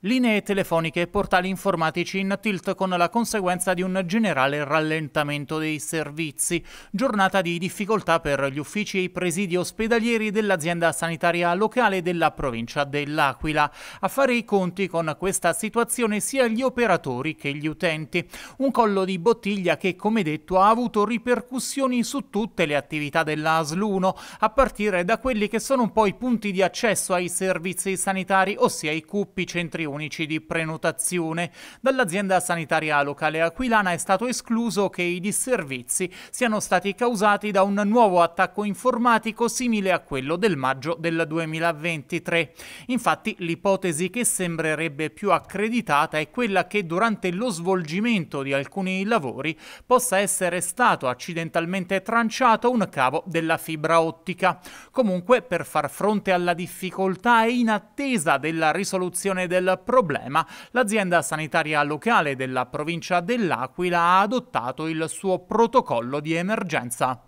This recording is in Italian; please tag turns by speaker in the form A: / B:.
A: Linee telefoniche e portali informatici in tilt con la conseguenza di un generale rallentamento dei servizi. Giornata di difficoltà per gli uffici e i presidi ospedalieri dell'azienda sanitaria locale della provincia dell'Aquila. A fare i conti con questa situazione sia gli operatori che gli utenti. Un collo di bottiglia che, come detto, ha avuto ripercussioni su tutte le attività della ASL1, a partire da quelli che sono un po' i punti di accesso ai servizi sanitari, ossia i CUPPI, centri unici di prenotazione. Dall'azienda sanitaria locale aquilana è stato escluso che i disservizi siano stati causati da un nuovo attacco informatico simile a quello del maggio del 2023. Infatti l'ipotesi che sembrerebbe più accreditata è quella che durante lo svolgimento di alcuni lavori possa essere stato accidentalmente tranciato un cavo della fibra ottica. Comunque per far fronte alla difficoltà e in attesa della risoluzione del problema, l'azienda sanitaria locale della provincia dell'Aquila ha adottato il suo protocollo di emergenza.